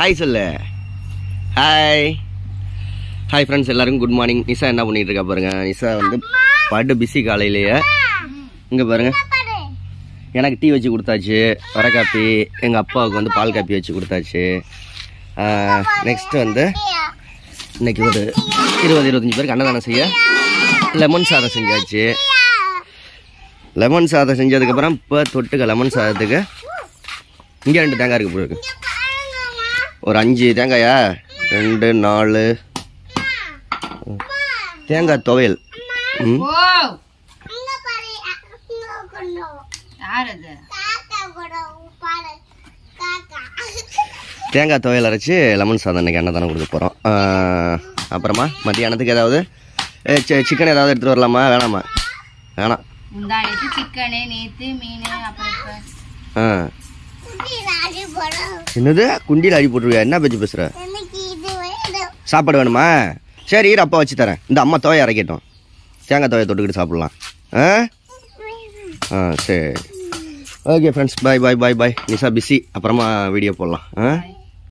hi சொல்லு hi hi friends எல்லாருக்கும் good morning Nisha என்ன பண்ணிட்டு இருக்கா பாருங்க நிஷா வந்து பாட்டு பிஸி காலையிலேயே இங்கே பாருங்க எனக்கு டீ வச்சு கொடுத்தாச்சு வர காப்பி எங்கள் அப்பாவுக்கு வந்து பால் காப்பி வச்சு கொடுத்தாச்சு நெக்ஸ்ட் வந்து இன்னைக்கு ஒரு இருபது இருபத்தஞ்சு பேருக்கு அன்னதானம் செய்ய லெமன் சாதம் செஞ்சாச்சு லெமன் சாதம் செஞ்சதுக்கப்புறம் இப்போ தொட்டுக்க லெமன் சாதத்துக்கு இங்கே ரெண்டு தேங்காய் இருக்குது போயிருக்கு ஒரு அஞ்சு தேங்காயா ரெண்டு நாலு தேங்காய் துவையல் தேங்காய் துவையல் அரைச்சி லெமன் சாதம் இன்றைக்கி தானே கொடுக்க போகிறோம் அப்புறமா மத்தியானத்துக்கு ஏதாவது சிக்கன் ஏதாவது எடுத்துகிட்டு வரலாமா வேணாமா வேணாம் ஆ என்னது குண்டியில் அடி போட்டுருவியா என்ன பேச்சு பேசுற சாப்பாடு வேணுமா சரி இரு அப்பா வச்சு தரேன் இந்த அம்மா துவையை இறக்கட்டும் தேங்காய் துவையை தொட்டுக்கிட்டு சாப்பிட்லாம் ஆ ஆ சரி okay friends bye bye bye bye Nisha busy அப்புறமா வீடியோ போடலாம் ஆ